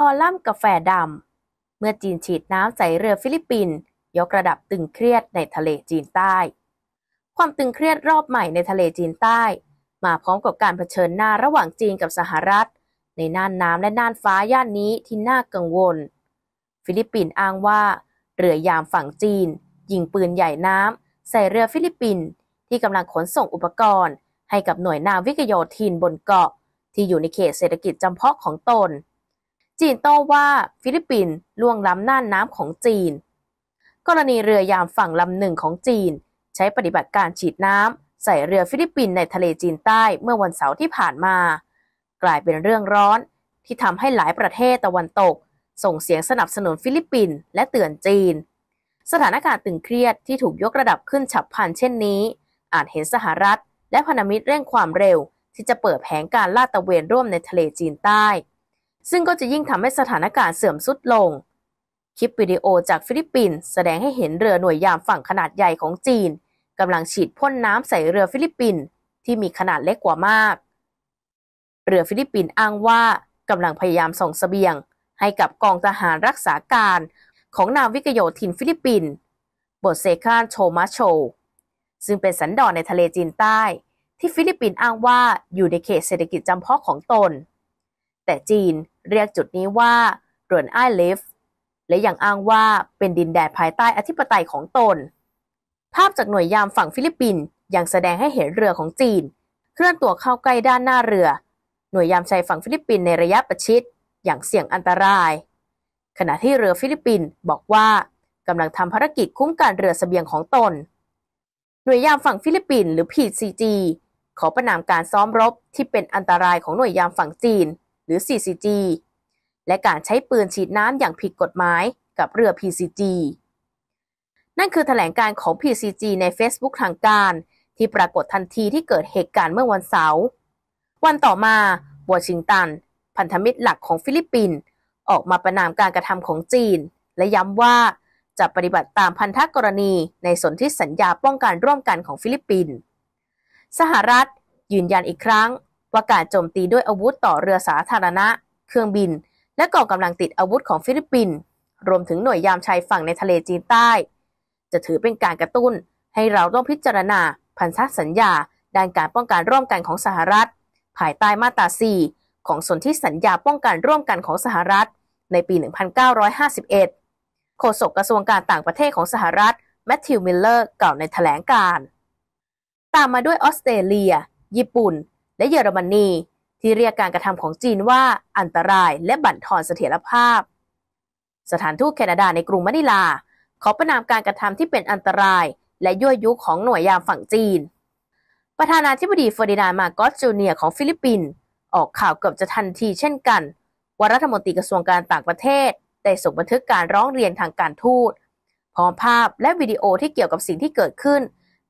คอลัมน์กาแฟดำ เมื่อจีนฉีดน้ำ ใส่เรือฟิลิปปินส์ยกระดับตึงเครียดในทะเลจีนใต้ ความตึงเครียดรอบใหม่ในทะเลจีนใต้ มาพร้อมกับการเผชิญหน้าระหว่างจีนกับสหรัฐ ในน่านน้ำและน่านฟ้า ย่านนี้ที่น่ากังวล ฟิลิปปินส์อ้างว่า เรือยามฝั่งจีนยิงปืนใหญ่น้ำใส่เรือฟิลิปปินส์ที่กำลังขนส่งอุปกรณ์ ให้กับหน่วยนาวิกโยธินบนเกาะ ที่อยู่ในเขตเศรษฐกิจจำเพาะของตนจีนโต้ว่าฟิลิปปินส์ล่วงล้ำน่านน้ำของจีน กรณีเรือยามฝั่งลำหนึ่งของจีนใช้ปฏิบัติการฉีดน้ำใส่เรือฟิลิปปินส์ในทะเลจีนใต้เมื่อวันเสาร์ที่ผ่านมา กลายเป็นเรื่องร้อนที่ทำให้หลายประเทศตะวันตก ส่งเสียงสนับสนุนฟิลิปปินส์และเตือนจีน สถานการณ์ตึงเครียดที่ถูกยกระดับขึ้นฉับพลันเช่นนี้อาจเห็นสหรัฐ และพันธมิตรเร่งความเร็ว ที่จะเปิดแผงการลาดตระเวนร่วมในทะเลจีนใต้ซึ่งก็จะยิ่งทำให้สถานการณ์เสื่อมทรุดลง คลิปวิดีโอจากฟิลิปปินส์แสดงให้เห็นเรือหน่วยยามฝั่งขนาดใหญ่ของจีนกำลังฉีดพ่นน้ำใส่เรือฟิลิปปินส์ที่มีขนาดเล็กกว่ามาก เรือฟิลิปปินส์อ้างว่ากำลังพยายามส่งสเสบียง ให้กับกองทหารรักษาการของนาวิกโยธินฟิลิปปินส์บทเซคานโชมาโช ซึ่งเป็นสันดอนในทะเลจีนใต้ ที่ฟิลิปปินส์อ้างว่าอยู่ในเขตเศรษฐกิจจำเพาะของตน แต่จีนเรียกจุดนี้ว่าเรือนไอเลฟและยังอ้างว่าเป็นดินแดนภายใต้อธิปไตยของตน ภาพจากหน่วยยามฝั่งฟิลิปปินส์ยังแสดงให้เห็นเรือของจีนเคลื่อนตัวเข้าใกล้ด้านหน้าเรือ หน่วยยามชายฝั่งฟิลิปปินส์ในระยะประชิดอย่างเสี่ยงอันตราย ขณะที่เรือฟิลิปปินส์บอกว่ากำลังทำภารกิจคุ้มการเรือสเสบียงของตน หน่วยยามฝั่งฟิลิปปินส์หรือ PCG ขอประนามการซ้อมรบที่เป็นอันตรายของหน่วยยามฝั่งจีนหรือ CCG และการใช้ปืนฉีดน้ำอย่างผิดกฎหมายกับเรือ PCG นั่นคือแถลงการของ PCG ใน Facebook ทางการที่ปรากฏทันทีที่เกิดเหตุการณ์เมื่อวันเสาร์วันต่อมาวอชิงตัน พันธมิตรหลักของฟิลิปปินส์ออกมาประนามการกระทำของจีน และย้ำว่าจะปฏิบัติตามพันธกรณี ในสนธิสัญญาป้องกันร่วมกันของฟิลิปปินส์สหรัฐยืนยันอีกครั้งว่าการโจมตีด้วยอาวุธต่อเรือสาธารณะ เครื่องบิน และกองกำลังติดอาวุธของฟิลิปปินส์รวมถึงหน่วยยามชายฝั่งในทะเลจีนใต้ จะถือเป็นการกระตุ้นให้เราต้องพิจารณาพันธสัญญาด้านการป้องกันร่วมกันของสหรัฐ ภายใต้มาตรา4ของสนธิสัญญาป้องกันร่วมกันของสหรัฐ ในปี 1951 โฆษกกระทรวงการต่างประเทศของสหรัฐแมทธิวมิลเลอร์กล่าวในแถลงการ ตามมาด้วยออสเตรเลีย ญี่ปุ่นและเยอรมนีที่เรียกการกระทำของจีนว่าอันตรายและบั่นทอนเสถียรภาพ สถานทูตแคนาดาในกรุงมะนิลาขอประนามการกระทำที่เป็นอันตรายและยั่วยุของหน่วยยามฝั่งจีนประธานาธิบดีเฟอร์ดินานมาโกสจูเนียของฟิลิปปินส์ออกข่าวเกือบจะทันทีเช่นกันว่ารัฐมนตรีกระทรวงการต่างประเทศ ได้ส่งบันทึกการร้องเรียนทางการทูต พร้อมภาพและวิดีโอที่เกี่ยวกับสิ่งที่เกิดขึ้น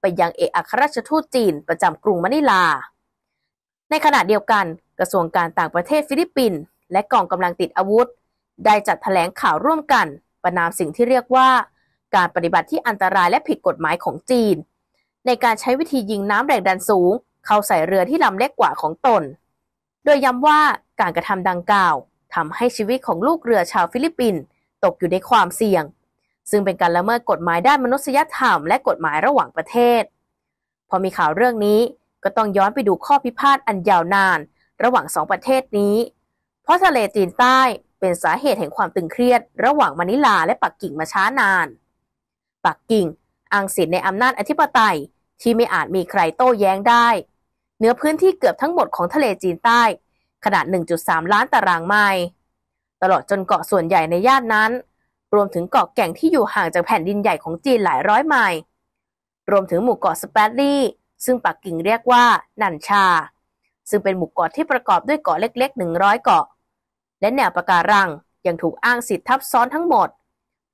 ไปยังเอกอัครราชทูตจีนประจำกรุงมะนิลาในขณะเดียวกันกระทรวงการต่างประเทศฟิลิปปินส์และกองกำลังติดอาวุธ ได้จัดถแถลงข่าวร่วมกัน ประนามสิ่งที่เรียกว่าการปฏิบัติที่อันตรายและผิดกฎหมายของจีน ในการใช้วิธียิงน้ำแรงดันสูง เข้าใส่เรือที่ลำเล็กกว่าของตน โดยย้ำว่าการกระทำดังกล่าวทำให้ชีวิตของลูกเรือชาวฟิลิปปินส์ตกอยู่ในความเสี่ยง ซึ่งเป็นการละเมิดกฎหมายด้านมนุษยธรรมและกฎหมายระหว่างประเทศ พอมีข่าวเรื่องนี้ก็ต้องย้อนไปดูข้อพิพาทอันยาวนาน ระหว่างสองประเทศนี้ เพราะทะเลจีนใต้เป็นสาเหตุแห่งความตึงเครียด ระหว่างมะนิลาและปักกิ่งมาช้านาน ปักกิ่งอ้างสิทธิในอำนาจอธิปไตยที่ไม่อาจมีใครโต้แย้งได้ เนื้อพื้นที่เกือบทั้งหมดของทะเลจีนใต้ ขนาด 1.3 ล้านตารางไมล์ ตลอดจนเกาะส่วนใหญ่ในย่านนั้น รวมถึงเกาะแก่งที่อยู่ห่างจากแผ่นดินใหญ่ของจีนหลายร้อยไมล์ รวมถึงหมู่เกาะสเปรดลี่ซึ่งปักกิ่งเรียกว่า นันชา ซึ่งเป็นหมู่เกาะที่ประกอบด้วยเกาะเล็กๆ 100เกาะและแนวปะการังยังถูกอ้างสิทธิทับซ้อนทั้งหมด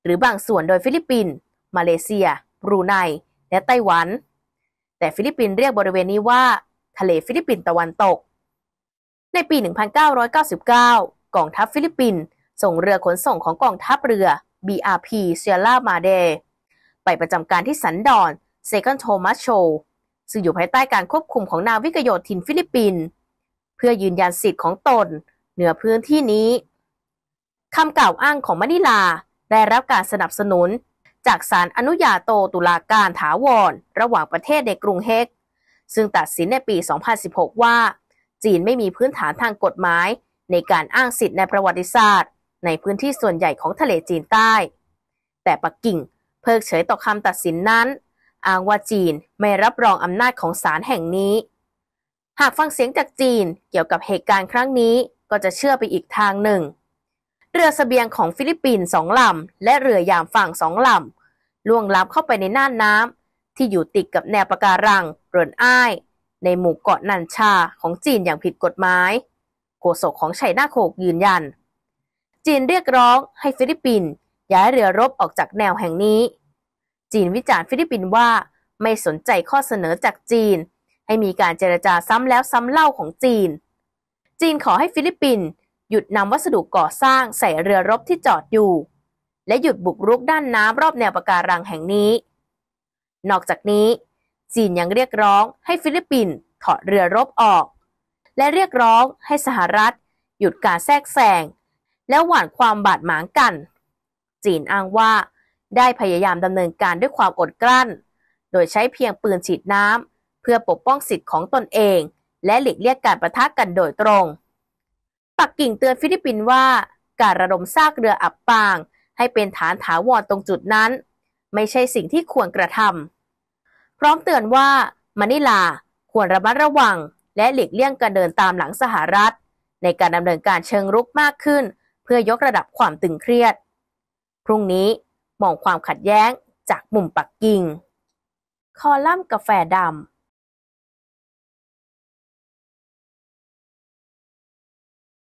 หรือบางส่วนโดยฟิลิปปินส์มาเลเซียบรูไนและไต้หวัน แต่ฟิลิปปินส์เรียกบริเวณนี้ว่า ทะเลฟิลิปปินส์ตะวันตก ในปี 1999 กองทัพฟิลิปปินส์ส่งเรือขนส่งของกองทัพเรือ BRP s i e r r a Madre ไปประจำการที่สันดอนเซกันโทมัสโชซึ่งอยู่ภายใต้การควบคุมของนาวิกโยธินฟิลิปปินส์เพื่อยืนยันสิทธิ์ของตนเหนือพื้นที่นี้คำกล่าวอ้างของมะนิลา ได้รับการสนับสนุน จากศาลอนุญาโตตุลาการถาวร ระหว่างประเทศในกรุงเฮกซึ่งตัดสินในปี 2016 ว่า จีนไม่มีพื้นฐานทางกฎหมายในการอ้างสิทธิ์ในประวัติศาสตร์ ในพื้นที่ส่วนใหญ่ของทะเลจีนใต้ แต่ปักกิ่งเพิกเฉยต่อคำตัดสินนั้นอ้างว่าจีนไม่รับรองอำนาจของศาลแห่งนี้ หากฟังเสียงจากจีนเกี่ยวกับเหตุการณ์ครั้งนี้ก็จะเชื่อไปอีกทางหนึ่ง เรือสเสบียงของฟิลิปปินส์สองลำและเรือยามฝั่งสองลำล่วงล้ำเข้าไปในน่านน้ำที่อยู่ติดกับแนวปะการังเรือนอ้าย ในหมู่เกาะนันชาของจีนอย่างผิดกฎหมายโฆษกของไชน่าโคกยืนยัน จีนเรียกร้องให้ฟิลิปปินส์ย้ายเรือรบออกจากแนวแห่งนี้จีนวิจารณ์ฟิลิปปินส์ว่าไม่สนใจข้อเสนอจากจีน ให้มีการเจรจาซ้ำแล้วซ้ำเล่าของจีน จีนขอให้ฟิลิปปินส์หยุดนำวัสดุก่อสร้างใส่เรือรบที่จอดอยู่ และหยุดบุกรุกด้านน้ำรอบแนวปะการังแห่งนี้ นอกจากนี้ จีนยังเรียกร้องให้ฟิลิปปินส์ถอดเรือรบออก และเรียกร้องให้สหรัฐ หยุดการแทรกแซงและหว่านความบาดหมางกัน จีนอ้างว่าได้พยายามดำเนินการด้วยความอดกลั้น โดยใช้เพียงปืนฉีดน้ำเพื่อปกป้องสิทธิ์ของตนเอง และหลีกเลี่ยงการประทะกันโดยตรง ปักกิ่งเตือนฟิลิปปินส์ว่าการระดมซากเรืออับปาง ให้เป็นฐานถาวรตรงจุดนั้น ไม่ใช่สิ่งที่ควรกระทำ พร้อมเตือนว่ามานิลาควรระมัดระวังและหลีกเลี่ยงการเดินตามหลังสหรัฐ ในการดำเนินการเชิงรุกมากขึ้น เพื่อยกระดับความตึงเครียด พรุ่งนี้มองความขัดแย้งจากมุมปักกิ่ง คอลัมน์กาแฟดำ